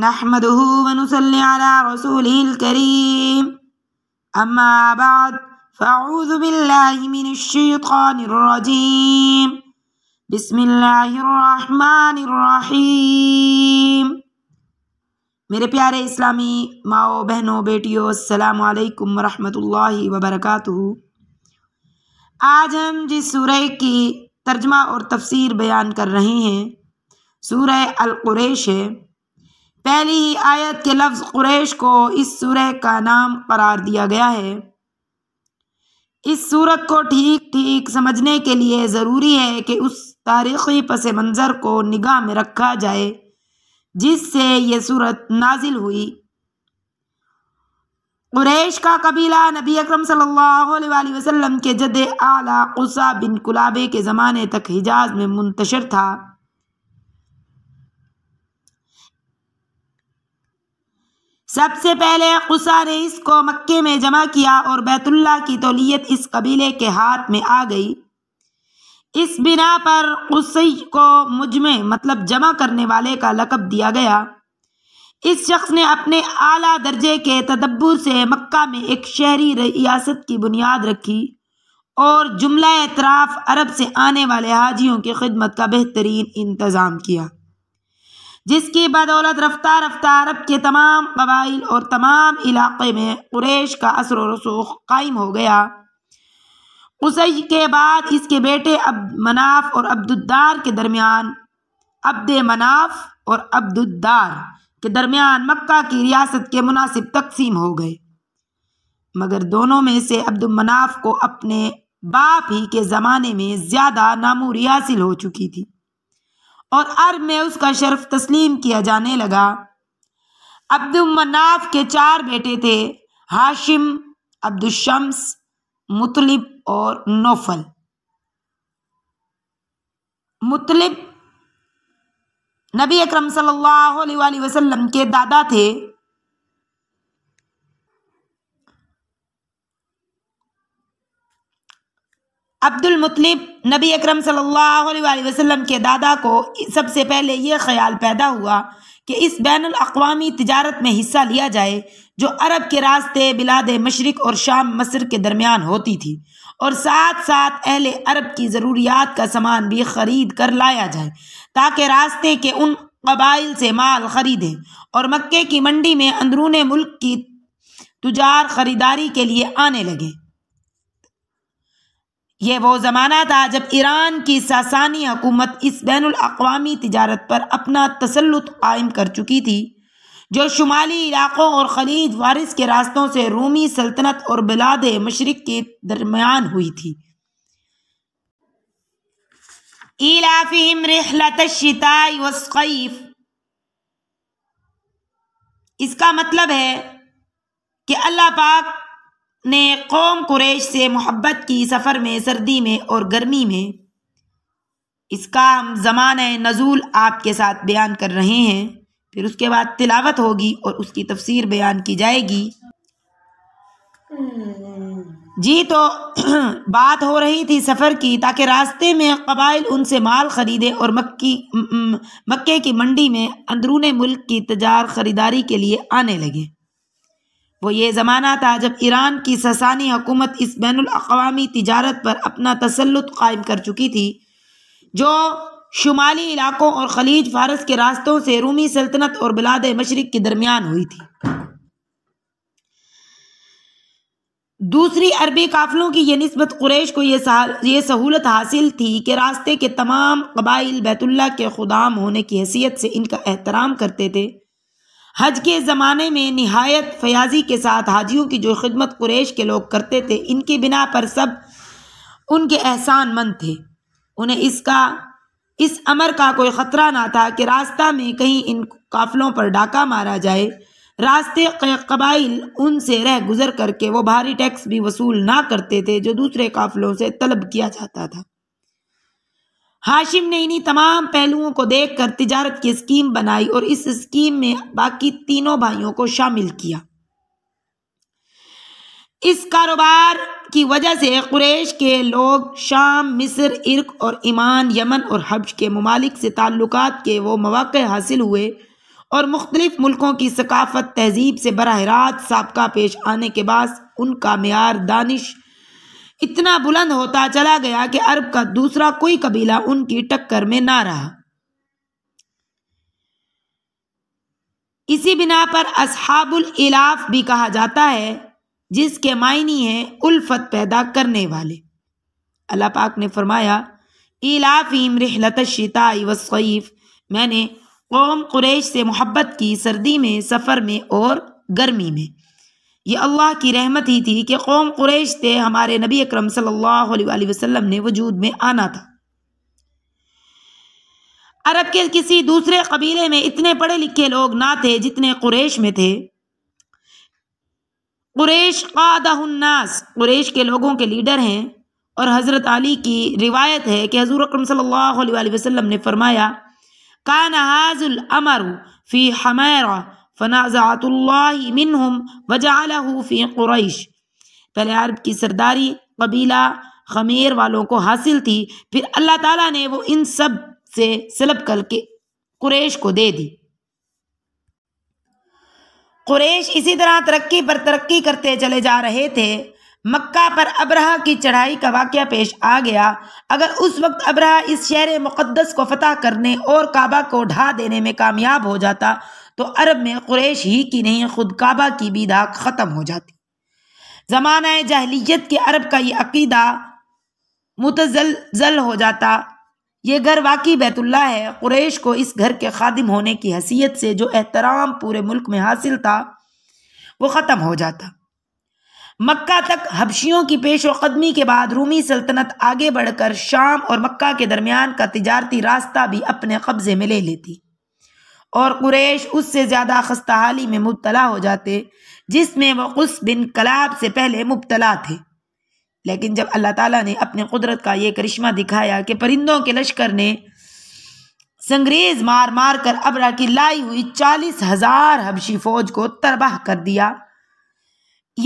نحمده ونصلي على رسوله الكريم أما بعد فأعوذ بالله من الشيطان الرجيم بسم الله الرحمن الرحيم मेरे प्यारे इस्लामी माओ बहनों बेटियों अस्सलाम वालेकुम रहमतुल्लाहि व वबरकातुहू आज हम जिस सूरह की तर्जमा और तफसीर बयान कर रहे हैं सूरह अल कुरैश है पहली ही आयत के लफ्ज़ कुरेश को इस सूरह का नाम करार दिया गया है इस सूरत को ठीक ठीक समझने के लिए ज़रूरी है कि उस तारीख़ी पस मंज़र को निगाह में रखा जाए जिससे ये सूरत नाजिल हुई कुरैश का कबीला नबी अकरम सल्लल्लाहु अलैहि वसल्लम के जद आला उसा बिन कुलाबे के ज़माने तक हिजाज में मुंतशर था सबसे पहले कुसा ने इसको मक्के में जमा किया और बैतुल्ला की तोलियत इस कबीले के हाथ में आ गई इस बिना पर कुसई को मुझमें मतलब जमा करने वाले का लकब दिया गया इस शख्स ने अपने आला दर्जे के तदब्बर से मक्का में एक शहरी रियासत की बुनियाद रखी और जुमला एतराफ़ अरब से आने वाले हाजियों की खिदमत का बेहतरीन इंतज़ाम किया जिसकी बदौलत रफ्तार रफ्तार अरब के तमाम कबाइल और तमाम इलाके में कुरेश का असर रसूख कायम हो गया उसी के बाद इसके बेटे अब मनाफ और अब्दुद्दार के दरमियान अब्द मनाफ और अब्दुद्दार के दरमियान मक्का की रियासत के मुनासिब तकसीम हो गए मगर दोनों में से अब्दुलमनाफ को अपने बाप ही के ज़माने में ज़्यादा नामूरी हासिल हो चुकी थी और अरब में उसका शर्फ तस्लीम किया जाने लगा अब्दुलमनाफ के चार बेटे थे हाशिम अब्दुलशम्स मुतलिब और नोफल मुतलिब नबी अकरम सल्लल्लाहु अलैहि वसल्लम के दादा थे अब्दुल मुतलिब नबी अकरम सल्लल्लाहु अलैहि वसल्लम के दादा को सबसे पहले ये ख्याल पैदा हुआ कि इस बैन अवी तजारत में हिस्सा लिया जाए जो अरब के रास्ते बिलाद मशरक और शाम मसर के दरमियान होती थी और साथ साथ अहल अरब की ज़रूरियात का सामान भी ख़रीद कर लाया जाए ताकि रास्ते के उन कबाइल से माल ख़रीदें और मक्के की मंडी में अंदरून मुल्क की तुजार ख़रीदारी के लिए आने लगे ये वो ज़माना था जब ईरान की सासानी हुकूमत इस बैन अवी तजारत पर अपना तसलुत कायम कर चुकी थी जो शुमाली इलाक़ों और खलीज वारिस के रास्तों से रूमी सल्तनत और बिलाद मशरक़ के दरमियान हुई थी इसका मतलब है कि अल्लाह पाक ने कौम कुरेश से मोहब्बत की सफ़र में सर्दी में और गर्मी में इसका हम ज़मान नज़ूल आपके साथ बयान कर रहे हैं फिर उसके बाद तिलावत होगी और उसकी तफसीर बयान की जाएगी जी तो बात हो रही थी सफ़र की ताकि रास्ते में कबाइल उनसे माल ख़रीदे और मक्की मक्के की मंडी में अंदरून मुल्क की तजार ख़रीदारी के लिए आने लगे वो ये ज़माना था जब ईरान की ससानी हकूमत इस बैन अवी तजारत पर अपना तसलुत कायम कर चुकी थी जो शुमाली इलाकों और खलीज फारस के रास्तों से रूमी सल्तनत और बिलाद मशरक़ के दरमियान हुई थी दूसरी अरबी काफिलों की यह नस्बत क्रैश को यह ये सहूलत हासिल थी कि रास्ते के तमाम कबाइल बैतुल्ला के खुदाम होने की हैसियत से इनका एहतराम करते थे हज के ज़माने में नहायत फयाजी के साथ हाजियों की जो खिदमत कुरेश के लोग करते थे इनकी बिना पर सब उनके एहसान मंद थे उन्हें इसका इस अमर का कोई ख़तरा ना था कि रास्ता में कहीं इन काफलों पर डाका मारा जाए रास्ते कबाइल उनसे रह गुज़र करके वो भारी टैक्स भी वसूल ना करते थे जो दूसरे काफ़िलों से तलब किया जाता था हाशिम ने इन्हीं तमाम पहलुओं को देखकर तिजारत की स्कीम बनाई और इस स्कीम में बाकी तीनों भाइयों को शामिल किया इस कारोबार की वजह से कुरेश के लोग शाम मिस्र इर्क और ईमान यमन और हब्श के ममालिक से ताल्लुक़ के वो मौक़े हासिल हुए और मुख्तलिफ मुल्कों की सकाफत तहजीब से बरह रात सबका पेश आने के बाद उनका मैार दानिश इतना बुलंद होता चला गया कि अरब का दूसरा कोई कबीला उनकी टक्कर में ना रहा इसी बिना पर असहाबुल इलाफ भी कहा जाता है जिसके मायनी है उल्फत पैदा करने वाले अल्लाह पाक ने फरमाया इलाफ़ीम रहलत शिताई वसीफ़ मैंने कौम कुरेश से मोहब्बत की सर्दी में सफ़र में और गर्मी में ये अल्लाह की रहमत ही थी कि कौम कुरैश थे हमारे नबी अक्रम सल्लाम ने वजूद में आना था अरब के किसी दूसरे कबीले में इतने पढ़े लिखे लोग ना थे जितने कुरैश में थे कुरैश कादास कुरैश के लोगों के लीडर हैं और हज़रत अली की रिवायत है कि हजूर अक्रम सल्ला वसम ने फरमाया का नहाज़ुलमर फ़ी हमारा फ़नाज़ातुल्लामिनहम वजालहूफ़ी क़ुरैश पहले अरब की सरदारी कबीला खमीर वालों को हासिल थी फिर अल्लाह ताला ने वो इन सब से सलब करके कुरैश को दे दी कुरैश इसी तरह तरक्की पर तरक्की करते चले जा रहे थे मक्का पर अब्रहा की चढ़ाई का वाक़ पेश आ गया अगर उस वक्त अब्रहा इस शहर मुक़दस को फतह करने और काबा को ढा देने में कामयाब हो जाता तो अरब में कुरैश ही की नहीं खुद काबा की भी धाक ख़त्म हो जाती ज़माना जहलीत के अरब का ये अकीदा मुतजल हो जाता ये घर वाकई बैतुल्ला है कुरैश को इस घर के खादिम होने की हैसियत से जो एहतराम पूरे मुल्क में हासिल था वो ख़त्म हो जाता मक्का तक हबशियों की पेश कदमी के बाद रूमी सल्तनत आगे बढ़कर शाम और मक्का के दरमियान का तजारती रास्ता भी अपने कब्ज़े में ले लेती और कुरैश उससे ज़्यादा खस्ता में मुबतला हो जाते जिसमें वह उस बिन कलाब से पहले मुबतला थे लेकिन जब अल्लाह ताला ने अपने कुदरत का ये करिश्मा दिखाया कि परिंदों के लश्कर ने संग्रेज मार मार कर अबरा की लाई हुई चालीस हज़ार हबशी फ़ौज को तरबाह कर दिया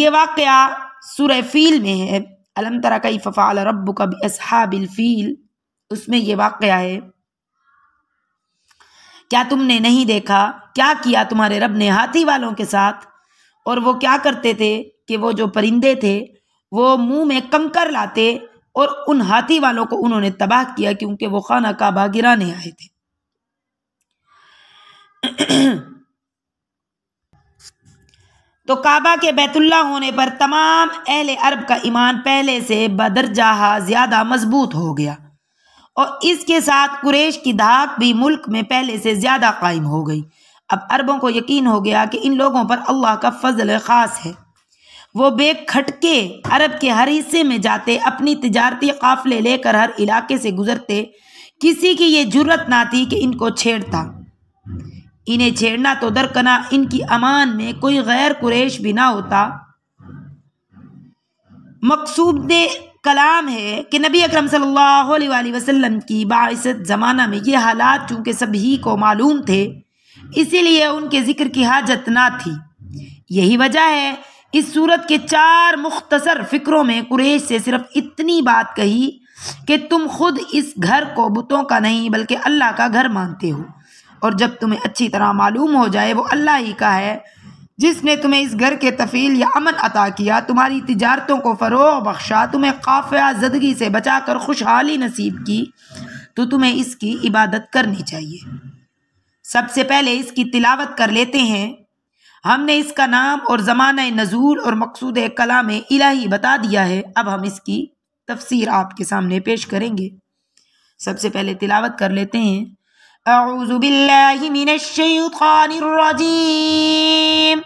ये वाक़ सुर फ़ील में है अलम तरा कई फ़फ़ाल रब का भी असहाबिल फ़ील उसमें यह वाक़ है क्या तुमने नहीं देखा क्या किया तुम्हारे रब ने हाथी वालों के साथ और वो क्या करते थे कि वो जो परिंदे थे वो मुंह में कंकर लाते और उन हाथी वालों को उन्होंने तबाह किया क्योंकि वो खाना काबा गिराने आए थे तो काबा के बैतुल्ला होने पर तमाम अहले अरब का ईमान पहले से बदरजाहा ज़्यादा मजबूत हो गया और इसके साथ कुरेश की धाक भी मुल्क में पहले से ज़्यादा कायम हो गई अब अरबों को यकीन हो गया कि इन लोगों पर अल्लाह का फजल ख़ास है वो बेखटके अरब के हर हिस्से में जाते अपनी तजारती काफ़ले लेकर हर इलाके से गुजरते किसी की ये जरूरत ना थी कि इनको छेड़ता इन्हें छेड़ना तो दरकना इनकी अमान में कोई गैर कुरेश भी ना होता मकसूद ने कलाम है कि नबी अकरम सल्लल्लाहु अलैहि वसल्लम की बासत ज़माना में ये हालात चूँकि सभी को मालूम थे इसीलिए उनके ज़िक्र की हाजत ना थी यही वजह है इस सूरत के चार मुख्तसर फ़िक्रों में कुरेश से सिर्फ इतनी बात कही कि तुम खुद इस घर को बुतों का नहीं बल्कि अल्लाह का घर मानते हो और जब तुम्हें अच्छी तरह मालूम हो जाए वो अल्लाह ही का है जिसने तुम्हें इस घर के तफ़ील या अमन अता किया तुम्हारी तजारतों को फ़रोग बख्शा तुम्हें काफ़िया जदगी से बचा कर खुशहाली नसीब की तो तुम्हें इसकी इबादत करनी चाहिए सबसे पहले इसकी तिलावत कर लेते हैं हमने इसका नाम और ज़माना नजूर और मकसूद कलाम इलाही बता दिया है अब हम इसकी तफसीर आपके सामने पेश करेंगे सबसे पहले तिलावत कर लेते हैं أعوذ بالله من الشيطان الرجيم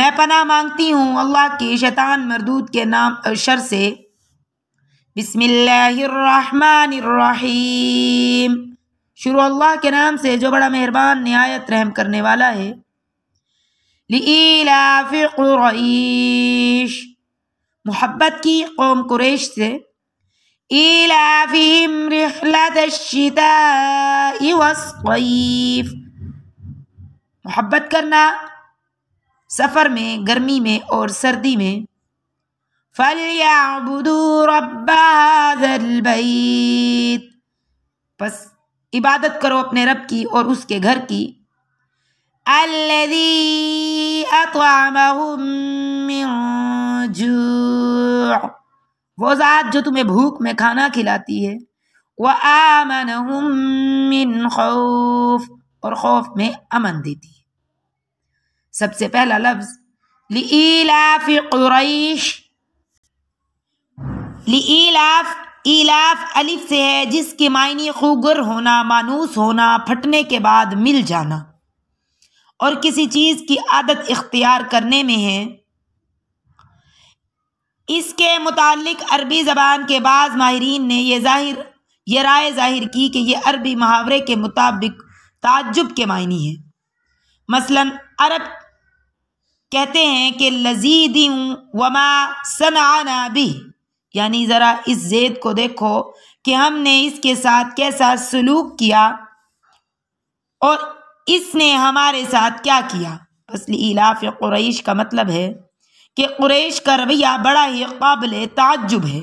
मैं पना मांगती हूँ अल्लाह के शैतान मरदूद के नाम अशर से बिस्मिल्लाहिर्रहमानिर्रहीम शुरू अल्लाह के नाम से जो बड़ा मेहरबान नहायत रहम करने वाला है लीला फ़ुरैश मोहब्बत की कौम कुरेश से إيلافهم رحلة الشتاء والصيف मोहब्बत करना सफ़र में गर्मी में और सर्दी में फलियाबुदू रब्बादलबैत बस इबादत करो अपने रब की और उसके घर की अल्लदी अतवामहुम मिन वो ज़ात जो तुम्हें भूख में खाना खिलाती है वह आमन मिन खौफ और खौफ में अमन देती है सबसे पहला लफ्ज़ लीलाफ कुरैश लीलाफ ईलाफ अलिफ से है जिसके मायने खुगर होना मानूस होना फटने के बाद मिल जाना और किसी चीज़ की आदत इख्तियार करने में है इसके मुतालिक अरबी ज़बान के बाद माहरीन ने यह जाहिर यह राय जाहिर की कि यह अरबी मुहावरे के मुताबिक ताज्जुब के मायनी है मसलन अरब कहते हैं कि लजीद वमा सनाना भी यानी ज़रा इस जेद को देखो कि हमने इसके साथ कैसा सलूक किया और इसने हमारे साथ क्या किया असली इलाफ या कुरैश का मतलब है कि क्रैश का रवैया बड़ा ही काबिल ताजुब है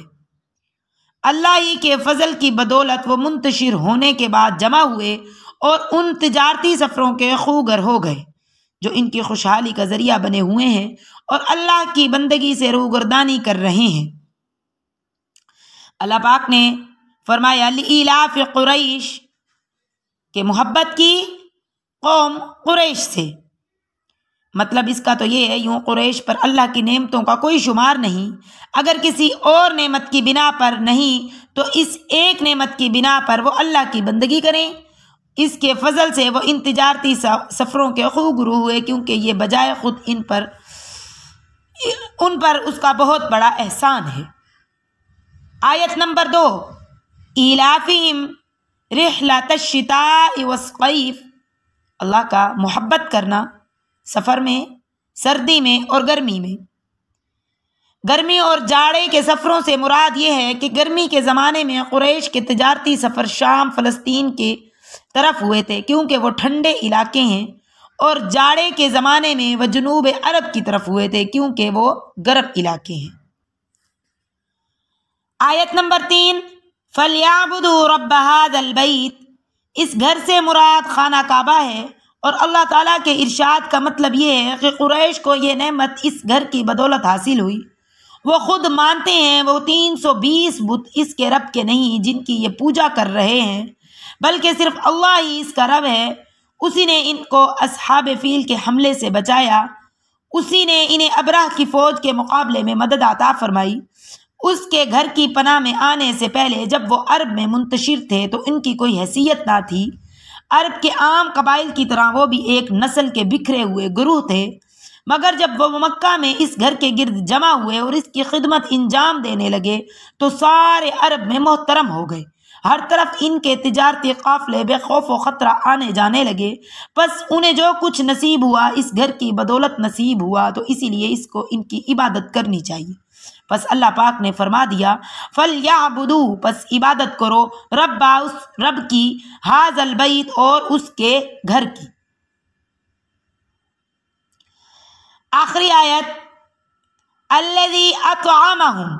अल्लाह ही के फजल की बदौलत वो मुंतशिर होने के बाद जमा हुए और उन तजारती सफ़रों के खूगर हो गए जो इनकी खुशहाली का ज़रिया बने हुए हैं और अल्लाह की बंदगी से रूगरदानी कर रहे हैं अल्लाह पाक ने फरमाया कुरैश के मोहब्बत की कौम कुरैश से मतलब इसका तो ये है यूँ क्रैश पर अल्लाह की नेमतों का कोई शुमार नहीं अगर किसी और नेमत की बिना पर नहीं तो इस एक नेमत की बिना पर वो अल्लाह की बंदगी करें इसके फजल से वो इन तजारती सफ़रों के खूब गुरू हुए क्योंकि ये बजाय ख़ुद इन पर उन पर उसका बहुत बड़ा एहसान है आयत नंबर दो इलाफ़ीम रिहला तशिता वसफ़ीफ़ अल्लाह का मोहब्बत करना सफ़र में सर्दी में और गर्मी में गर्मी और जाड़े के सफ़रों से मुराद ये है कि गर्मी के ज़माने में कुरैश के तजारती सफ़र शाम फ़लस्तीन के तरफ हुए थे क्योंकि वो ठंडे इलाके हैं और जाड़े के ज़माने में वह जनूब अरब की तरफ हुए थे क्योंकि वो गर्म इलाके हैं आयत नंबर तीन फलियाबुदू रब बहादल इस घर से मुराद खाना काबा है और अल्लाह ताला के इरशाद का मतलब ये है कि कुरैश को ये नेमत इस घर की बदौलत हासिल हुई वो ख़ुद मानते हैं वो तीन सौ बीस बुत इसके रब के नहीं जिनकी ये पूजा कर रहे हैं बल्कि सिर्फ अल्लाह ही इसका रब है उसी ने इनको असहाब फील के हमले से बचाया उसी ने इन्हें अबराह की फ़ौज के मुकाबले में मदद आता फरमाई उसके घर की पनाह में आने से पहले जब वो अरब में मुंतशिर थे तो इनकी कोई हैसियत ना थी अरब के आम कबाइल की तरह वो भी एक नस्ल के बिखरे हुए गुरु थे मगर जब वो मक्का में इस घर के गिरद जमा हुए और इसकी खिदमत अंजाम देने लगे तो सारे अरब में मोहतरम हो गए हर तरफ इनके तजारती काफ़ले बेखौफ व ख़तरा आने जाने लगे बस उन्हें जो कुछ नसीब हुआ इस घर की बदौलत नसीब हुआ तो इसीलिए इसको इनकी इबादत करनी चाहिए बस अल्लाह पाक ने फरमा दिया फल या बुदू बस इबादत करो रब्बा उस रब की हाज अलबैत और उसके घर की आखिरी आयत अल्लदी अतआमहम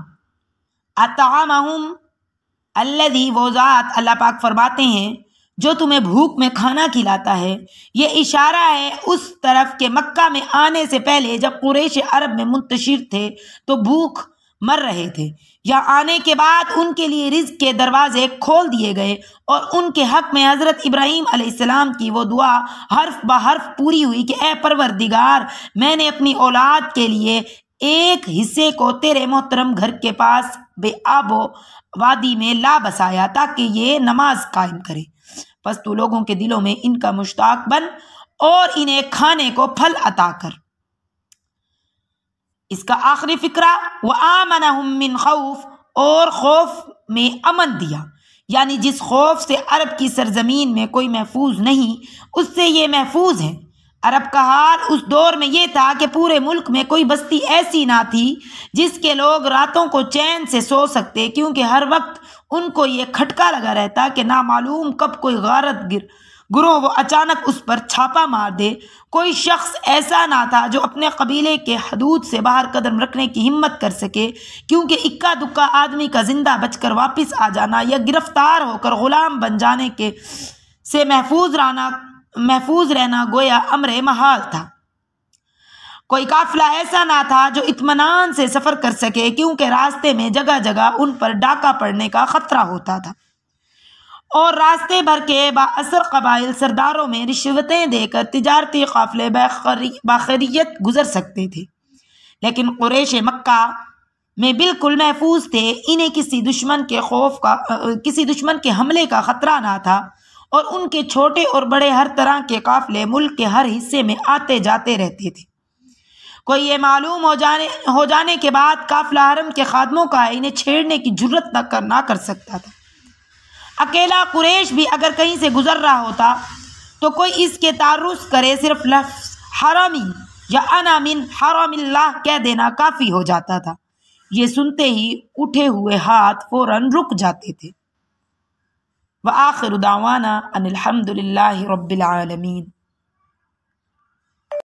अतआमहम अल्लदी वो ज़ात अल्लाह पाक फरमाते हैं जो तुम्हें भूख में खाना खिलाता है ये इशारा है उस तरफ के मक्का में आने से पहले जब कुरेश अरब में मुंतशिर थे तो भूख मर रहे थे या आने के बाद उनके लिए रिज्क के दरवाजे खोल दिए गए और उनके हक में हज़रत इब्राहिम अलैहिस्सलाम की वो दुआ हर्फ ब हर्फ पूरी हुई कि ए परवरदिगार मैंने अपनी औलाद के लिए एक हिस्से को तेरे मोहतरम घर के पास बे आबो वादी में ला बसाया ताकि ये नमाज कायम करे तू लोगों के दिलों में इनका मुश्ताक बन और इन्हें खाने को फल अता कर इसका आखिरी फिक्रा व आमन मिन खौफ और खौफ में अमन दिया यानी जिस खौफ से अरब की सरजमीन में कोई महफूज नहीं उससे ये महफूज है अरब का हाल उस दौर में ये था कि पूरे मुल्क में कोई बस्ती ऐसी ना थी जिसके लोग रातों को चैन से सो सकते क्योंकि हर वक्त उनको ये खटका लगा रहता कि नामालूम कब कोई गारत गिर गुरु वो अचानक उस पर छापा मार दे कोई शख्स ऐसा ना था जो अपने कबीले के हदूद से बाहर कदम रखने की हिम्मत कर सके क्योंकि इक्का दुक्का आदमी का ज़िंदा बचकर वापस आ जाना या गिरफ्तार होकर ग़ुलाम बन जाने के से महफूज रहना महफूज रहना गोया अमर महाल था कोई काफिला ऐसा ना था जो इतमान से सफ़र कर सके क्योंकि रास्ते में जगह जगह उन पर डाका पड़ने का ख़तरा होता था और रास्ते भर के बासर कबाइल सरदारों में रिश्वतें देकर तजारती काफले बाखरियत गुजर सकते थे लेकिन क्रेश मक्का में बिल्कुल महफूज थे इन्हें किसी दुश्मन के खौफ का किसी दुश्मन के हमले का ख़तरा ना था और उनके छोटे और बड़े हर तरह के काफ़ले मुल्क के हर हिस्से में आते जाते रहते थे कोई ये मालूम हो जाने हो जाने के बाद काफला हरम के खादमों का इन्हें छेड़ने की जरूरत न कर ना कर सकता था अकेला कुरेश भी अगर कहीं से गुज़र रहा होता तो कोई इसके तारुस करे सिर्फ लफ्स हरामी या अनामिन हरामिल्लाह कह देना काफ़ी हो जाता था ये सुनते ही उठे हुए हाथ फौरन रुक जाते थे व आखिर दावाना अनिलहमदिल्ला रबालमीन